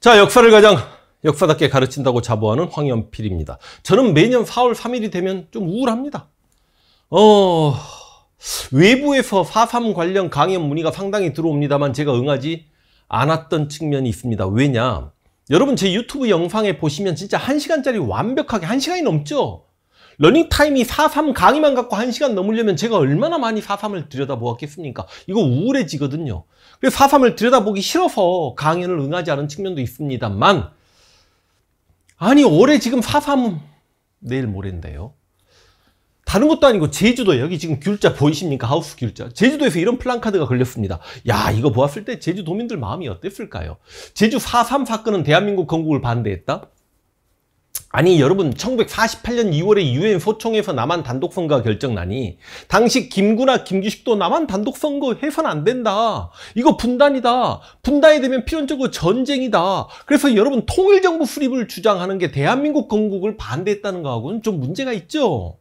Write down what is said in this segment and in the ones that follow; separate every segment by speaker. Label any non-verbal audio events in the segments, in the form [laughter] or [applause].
Speaker 1: 자, 역사를 가장 역사답게 가르친다고 자부하는 황연필입니다. 저는 매년 4월 3일이 되면 좀 우울합니다. 어, 외부에서 4.3 관련 강연 문의가 상당히 들어옵니다만 제가 응하지 않았던 측면이 있습니다. 왜냐? 여러분 제 유튜브 영상에 보시면 진짜 1시간짜리 완벽하게 1시간이 넘죠? 러닝타임이 4.3 강의만 갖고 1시간 넘으려면 제가 얼마나 많이 4.3을 들여다보았겠습니까? 이거 우울해지거든요. 그래서 4.3을 들여다보기 싫어서 강연을 응하지 않은 측면도 있습니다만 아니 올해 지금 4.3 내일 모레인데요. 다른 것도 아니고 제주도 여기 지금 귤자 보이십니까? 하우스 귤자. 제주도에서 이런 플랑카드가 걸렸습니다. 야 이거 보았을 때 제주도민들 마음이 어땠을까요? 제주 4.3 사건은 대한민국 건국을 반대했다. 아니 여러분 1948년 2월에 유엔 소총에서 남한 단독 선거 가 결정나니 당시 김구나 김기식도 남한 단독 선거 해선 안 된다. 이거 분단이다. 분단이 되면 필연적으로 전쟁이다. 그래서 여러분 통일 정부 수립을 주장하는 게 대한민국 건국을 반대했다는 거하고는 좀 문제가 있죠.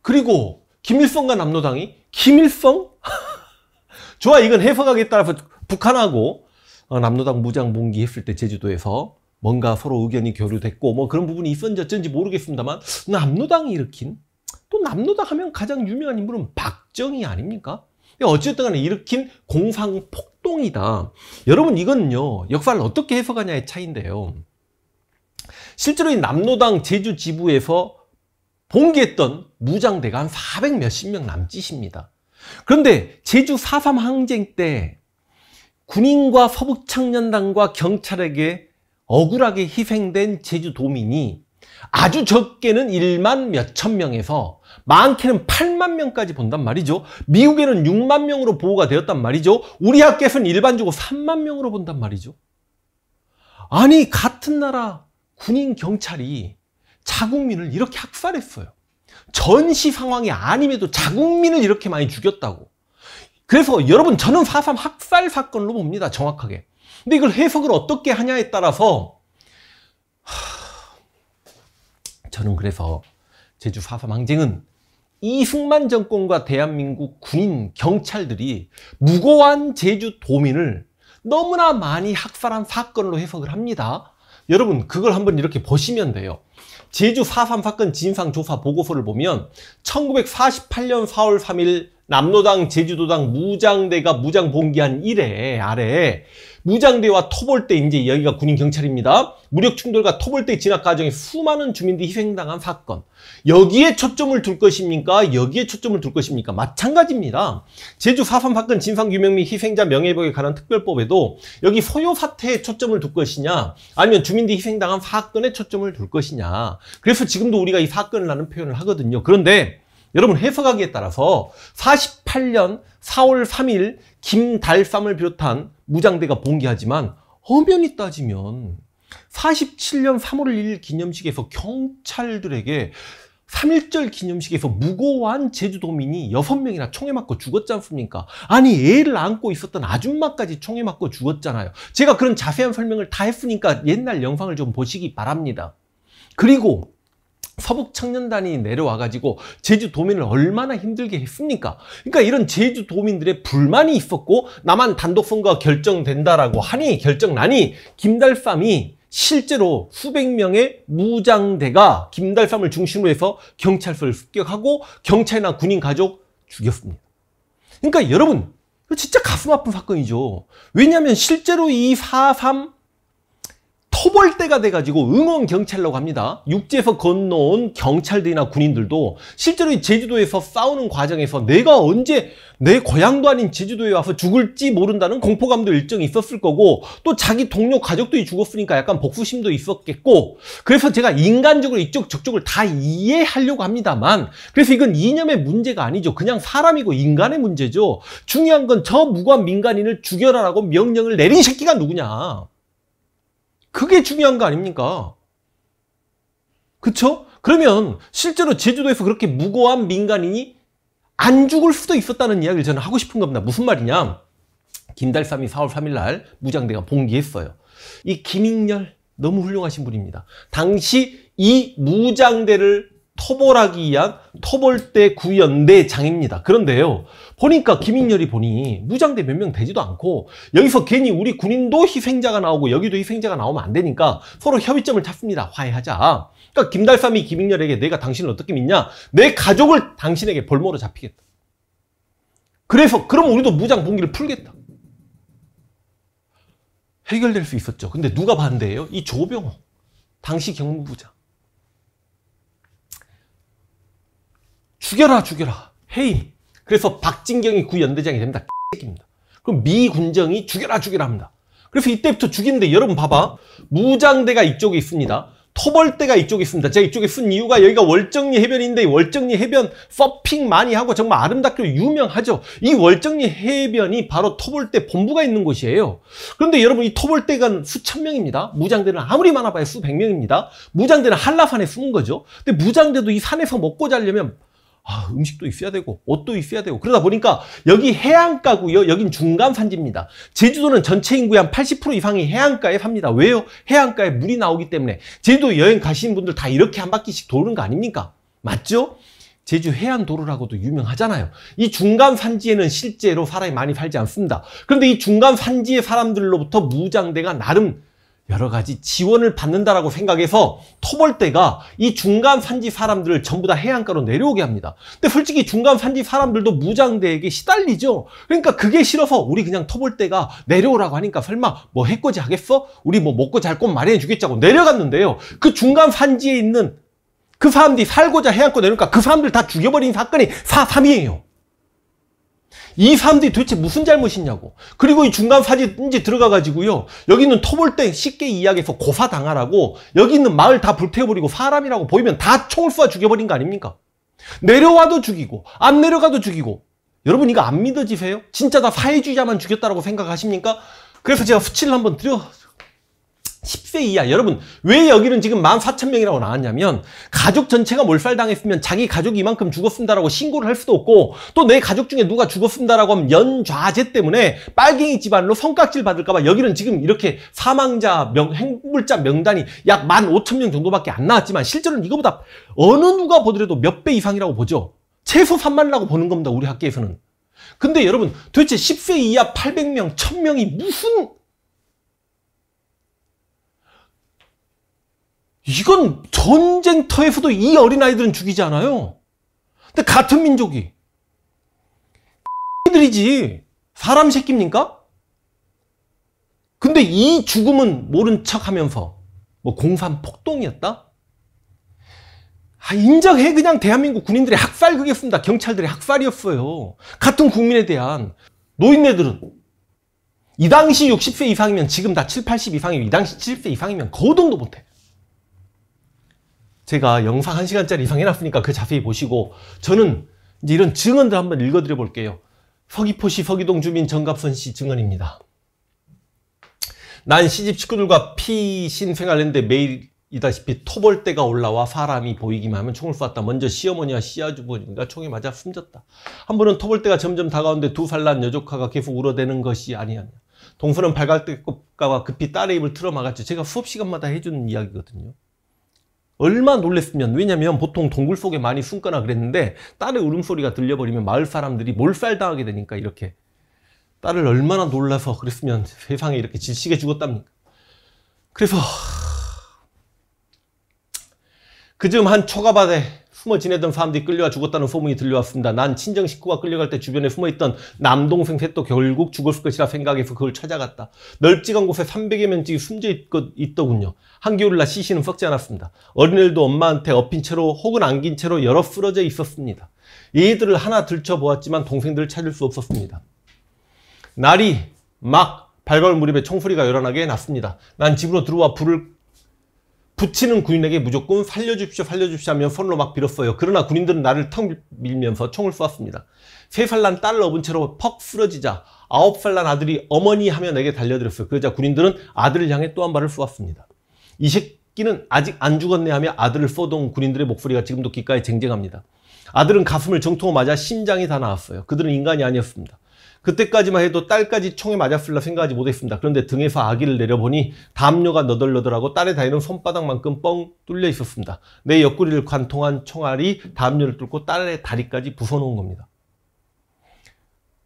Speaker 1: 그리고 김일성과 남노당이 김일성? [laughs] 좋아 이건 해석하기에 따라서 북한하고 어, 남노당 무장 봉기했을 때 제주도에서 뭔가 서로 의견이 교류됐고 뭐 그런 부분이 있었는지 어쩐지 모르겠습니다만 남노당이 일으킨 또 남노당 하면 가장 유명한 인물은 박정희 아닙니까? 예, 어쨌든 간에 일으킨 공상 폭동이다. 여러분 이거는요 역사를 어떻게 해석하냐의 차이인데요. 실제로 이 남노당 제주 지부에서 봉기했던 무장대가 한 400 몇십 명 남짓입니다. 그런데 제주 4.3 항쟁 때 군인과 서북청년당과 경찰에게 억울하게 희생된 제주도민이 아주 적게는 1만 몇천 명에서 많게는 8만 명까지 본단 말이죠. 미국에는 6만 명으로 보호가 되었단 말이죠. 우리 학교에서는 일반적으로 3만 명으로 본단 말이죠. 아니 같은 나라 군인 경찰이 자국민을 이렇게 학살했어요. 전시 상황이 아님에도 자국민을 이렇게 많이 죽였다고. 그래서 여러분 저는 4.3 학살 사건으로 봅니다. 정확하게. 근데 이걸 해석을 어떻게 하냐에 따라서 저는 그래서 제주 4.3 항쟁은 이승만 정권과 대한민국 군인 경찰들이 무고한 제주 도민을 너무나 많이 학살한 사건으로 해석을 합니다. 여러분 그걸 한번 이렇게 보시면 돼요. 제주 4.3 사건 진상조사 보고서를 보면 1948년 4월 3일 남로당, 제주도당 무장대가 무장 봉기한 이래 아래 무장대와 토벌대 이제 여기가 군인 경찰입니다. 무력 충돌과 토벌대 진압 과정에 수많은 주민들이 희생당한 사건. 여기에 초점을 둘 것입니까? 여기에 초점을 둘 것입니까? 마찬가지입니다. 제주 사3 사건 진상규명 및 희생자 명예회복에 관한 특별법에도 여기 소요 사태에 초점을 둘 것이냐 아니면 주민들이 희생당한 사건에 초점을 둘 것이냐 그래서 지금도 우리가 이사건을라는 표현을 하거든요. 그런데 여러분 해석하기에 따라서 48년 4월 3일 김달삼을 비롯한 무장대가 봉기하지만 엄연히 따지면 47년 3월 1일 기념식에서 경찰들에게 3.1절 기념식에서 무고한 제주도민이 6명이나 총에 맞고 죽었지 않습니까? 아니 애를 안고 있었던 아줌마까지 총에 맞고 죽었잖아요. 제가 그런 자세한 설명을 다 했으니까 옛날 영상을 좀 보시기 바랍니다. 그리고 서북 청년단이 내려와 가지고 제주 도민을 얼마나 힘들게 했습니까? 그러니까 이런 제주 도민들의 불만이 있었고 남한 단독 선거가 결정된다라고 하니 결정나니 김달삼이 실제로 수백 명의 무장대가 김달삼을 중심으로 해서 경찰서를 습격하고 경찰이나 군인 가족 죽였습니다. 그러니까 여러분 진짜 가슴 아픈 사건이죠. 왜냐하면 실제로 이4.3 초벌대가 돼가지고 응원 경찰이라고 합니다. 육지에서 건너온 경찰들이나 군인들도 실제로 제주도에서 싸우는 과정에서 내가 언제 내 고향도 아닌 제주도에 와서 죽을지 모른다는 공포감도 일정 이 있었을 거고 또 자기 동료 가족들이 죽었으니까 약간 복수심도 있었겠고 그래서 제가 인간적으로 이쪽 저쪽을 다 이해하려고 합니다만 그래서 이건 이념의 문제가 아니죠. 그냥 사람이고 인간의 문제죠. 중요한 건 저 무관 민간인을 죽여라라고 명령을 내린 새끼가 누구냐. 그게 중요한 거 아닙니까? 그쵸? 그러면 실제로 제주도에서 그렇게 무고한 민간인이 안 죽을 수도 있었다는 이야기를 저는 하고 싶은 겁니다. 무슨 말이냐? 김달삼이 4월 3일 날 무장대가 봉기했어요. 이 김익렬 너무 훌륭하신 분입니다. 당시 이 무장대를 터벌하기 위한 터벌대 구연대 장입니다. 그런데요. 보니까 김인열이 보니 무장대 몇 명 되지도 않고 여기서 괜히 우리 군인도 희생자가 나오고 여기도 희생자가 나오면 안 되니까 서로 협의점을 찾습니다. 화해하자. 그러니까 김달삼이 김인열에게 내가 당신을 어떻게 믿냐? 내 가족을 당신에게 벌모로 잡히겠다. 그래서 그럼 우리도 무장 봉기를 풀겠다. 해결될 수 있었죠. 근데 누가 반대해요? 이 조병호. 당시 경무부장. 죽여라 죽여라 헤이 그래서 박진경이 구연대장이 됩니다 X입니다 [laughs] 그럼 미 군정이 죽여라 죽여라 합니다 그래서 이때부터 죽이는데 여러분 봐봐 무장대가 이쪽에 있습니다 토벌대가 이쪽에 있습니다 제가 이쪽에 쓴 이유가 여기가 월정리 해변인데 월정리 해변 서핑 많이 하고 정말 아름답기 유명하죠 이 월정리 해변이 바로 토벌대 본부가 있는 곳이에요 그런데 여러분 이 토벌대가 수천 명입니다 무장대는 아무리 많아봐야 수백 명입니다 무장대는 한라산에 쓰는 거죠 근데 무장대도 이 산에서 먹고 자려면 아, 음식도 있어야 되고 옷도 있어야 되고 그러다 보니까 여기 해안가고요. 여긴 중간 산지입니다. 제주도는 전체 인구의 한 80% 이상이 해안가에 삽니다. 왜요? 해안가에 물이 나오기 때문에 제주도 여행 가시는 분들 다 이렇게 한 바퀴씩 도는 거 아닙니까? 맞죠? 제주 해안 도로라고도 유명하잖아요. 이 중간 산지에는 실제로 사람이 많이 살지 않습니다. 그런데 이 중간 산지의 사람들로부터 무장대가 나름 여러 가지 지원을 받는다라고 생각해서 토벌대가 이 중간 산지 사람들을 전부 다 해안가로 내려오게 합니다. 근데 솔직히 중간 산지 사람들도 무장대에게 시달리죠. 그러니까 그게 싫어서 우리 그냥 토벌대가 내려오라고 하니까 설마 뭐 해코지 하겠어? 우리 뭐 먹고 잘건 마련해 주겠자고 내려갔는데요. 그 중간 산지에 있는 그 사람들이 살고자 해안권 내려니까 그 사람들 다 죽여버린 사건이 4.3이에요. 이 사람들이 도대체 무슨 잘못이냐고. 그리고 이 중간 사지인지 들어가가지고요. 여기는 터볼때 쉽게 이야기해서 고사당하라고 여기 있는 마을 다 불태워버리고 사람이라고 보이면 다 총을 쏴 죽여버린 거 아닙니까? 내려와도 죽이고 안 내려가도 죽이고 여러분 이거 안 믿어지세요? 진짜 다 사회주의자만 죽였다라고 생각하십니까? 그래서 제가 수치를 한번 드려 10세 이하 여러분 왜 여기는 지금 14,000명이라고 나왔냐면 가족 전체가 몰살당했으면 자기 가족이 이만큼 죽었습니다라고 신고를 할 수도 없고 또 내 가족 중에 누가 죽었습니다라고 하면 연좌제 때문에 빨갱이 집안으로 성깍질 받을까봐 여기는 지금 이렇게 사망자 명, 행불자 명단이 약 15,000명 정도밖에 안 나왔지만 실제로는 이거보다 어느 누가 보더라도 몇 배 이상이라고 보죠 최소 3만이라고 보는 겁니다 우리 학계에서는 근데 여러분 도대체 10세 이하 800명 1000명이 무슨 이건 전쟁터에서도 이 어린아이들은 죽이지 않아요. 근데 같은 민족이 들이지 사람 새끼입니까? 근데 이 죽음은 모른 척 하면서 뭐 공산 폭동이었다? 아, 인정해 그냥 대한민국 군인들의 학살그이었습니다 경찰들의 학살이었어요. 같은 국민에 대한 노인네들은 이 당시 60세 이상이면 지금 다 7, 80이상이면이 당시 70세 이상이면 거동도 못해. 제가 영상 1시간짜리 이상 해놨으니까 그 자세히 보시고 저는 이제 이런 증언들 한번 읽어드려 볼게요. 서귀포시 서귀동 주민 정갑선 씨 증언입니다. 난 시집 식구들과 피신 생활했는데 매일이다시피 토벌대가 올라와 사람이 보이기만 하면 총을 쐈다. 먼저 시어머니와 시아주버니가 총에 맞아 숨졌다. 한 번은 토벌대가 점점 다가오는데 두 살 난 여조카가 계속 울어대는 것이 아니었냐. 동서는 발갈대급가와 급히 딸의 입을 틀어막았죠. 제가 수업 시간마다 해주는 이야기거든요. 얼마 놀랬으면 왜냐면 보통 동굴 속에 많이 숨거나 그랬는데 딸의 울음소리가 들려버리면 마을 사람들이 몰살당하게 되니까 이렇게 딸을 얼마나 놀라서 그랬으면 세상에 이렇게 질식해 죽었답니까 그래서 그쯤 한 초가밭에 숨어 지내던 사람들이 끌려와 죽었다는 소문이 들려왔습니다. 난 친정 식구가 끌려갈 때 주변에 숨어있던 남동생 셋도 결국 죽었을 것이라 생각해서 그걸 찾아갔다. 넓지간 곳에 300여 명씩이 숨져 있, 있 더군요 한겨울날 시신은 썩지 않았습니다. 어린애들도 엄마한테 엎힌 채로 혹은 안긴 채로 여러 쓰러져 있었습니다. 얘들을 하나 들춰보았지만 동생들을 찾을 수 없었습니다. 날이 막 발발 무렵에 총소리가 요란하게 났습니다. 난 집으로 들어와 불을 붙이는 군인에게 무조건 살려주십시오 살려주십시오 하면 손으로 막 빌었어요. 그러나 군인들은 나를 턱 밀면서 총을 쏘았습니다. 세 살 난 딸을 업은 채로 퍽 쓰러지자 아홉 살 난 아들이 어머니 하며 내게 달려들었어요. 그러자 군인들은 아들을 향해 또 한 발을 쏘았습니다. 이 새끼는 아직 안 죽었네 하며 아들을 쏘던 군인들의 목소리가 지금도 귓가에 쟁쟁합니다. 아들은 가슴을 정통으로 맞아 심장이 다 나왔어요. 그들은 인간이 아니었습니다. 그때까지만 해도 딸까지 총에 맞았을라 생각하지 못했습니다. 그런데 등에서 아기를 내려보니 담요가 너덜너덜하고 딸의 다리는 손바닥만큼 뻥 뚫려 있었습니다. 내 옆구리를 관통한 총알이 담요를 뚫고 딸의 다리까지 부숴놓은 겁니다.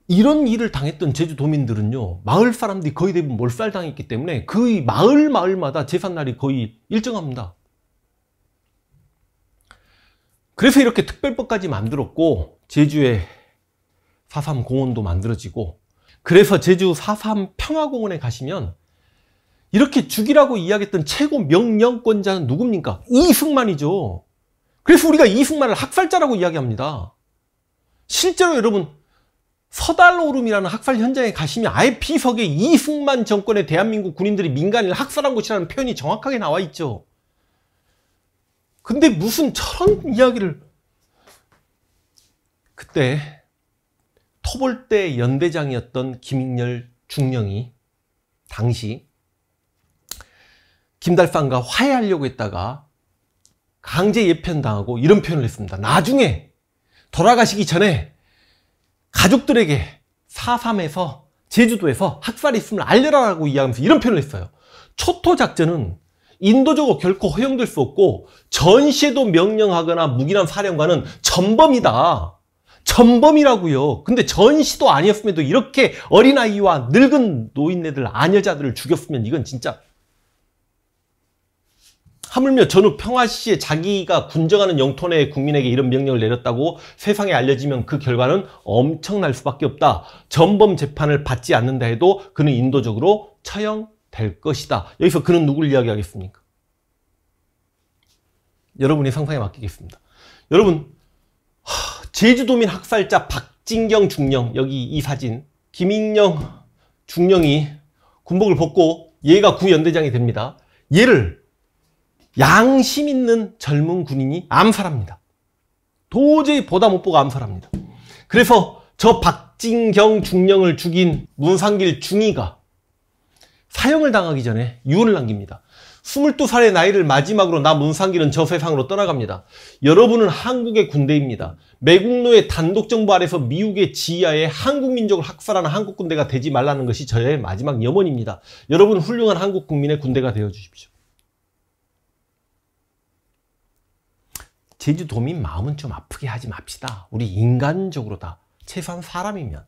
Speaker 1: 이런 일을 당했던 제주도민들은요 마을 사람들이 거의 대부분 몰살당했기 때문에 그 마을 마을마다 재산날이 거의 일정합니다 그래서 이렇게 특별법까지 만들었고 제주에 4.3 공원도 만들어지고 그래서 제주 4.3 평화공원에 가시면 이렇게 죽이라고 이야기했던 최고 명령권자는 누굽니까? 이승만이죠. 그래서 우리가 이승만을 학살자라고 이야기합니다. 실제로 여러분 서달오름이라는 학살 현장에 가시면 아예 피석에 이승만 정권의 대한민국 군인들이 민간인을 학살한 것이라는 표현이 정확하게 나와 있죠. 근데 무슨 저런 이야기를 그때 토벌대 연대장이었던 김익렬 중령이 당시 김달판과 화해하려고 했다가 강제 예편당하고 이런 표현을 했습니다. 나중에 돌아가시기 전에 가족들에게 사삼에서 제주도에서 학살이 있음을 알려라라고 이야기하면서 이런 표현을 했어요. 초토 작전은 인도적으로 결코 허용될 수 없고 전시에도 명령하거나 무기란 사령관은 전범이다. 전범이라고요. 근데 전시도 아니었음에도 이렇게 어린아이와 늙은 노인네들, 아녀자들을 죽였으면 이건 진짜 하물며 전후 평화시에 자기가 군정하는 영토 내 국민에게 이런 명령을 내렸다고 세상에 알려지면 그 결과는 엄청날 수밖에 없다. 전범 재판을 받지 않는다 해도 그는 인도적으로 처형될 것이다. 여기서 그는 누구를 이야기하겠습니까? 여러분의 상상에 맡기겠습니다. 여러분 하... 제주도민 학살자 박진경 중령 여기 이 사진 김인영 중령이 군복을 벗고 얘가 구연대장이 됩니다. 얘를 양심 있는 젊은 군인이 암살합니다. 도저히 보다 못 보고 암살합니다. 그래서 저 박진경 중령을 죽인 문상길 중위가 사형을 당하기 전에 유언을 남깁니다. 22살의 나이를 마지막으로 나문상길은저 세상으로 떠나갑니다. 여러분은 한국의 군대입니다. 매국노의 단독정부 아래서 미국의 지하에 한국 민족을 학살하는 한국 군대가 되지 말라는 것이 저의 마지막 염원입니다. 여러분 훌륭한 한국 국민의 군대가 되어주십시오. 제주도민 마음은 좀 아프게 하지 맙시다. 우리 인간적으로 다. 최소한 사람이면.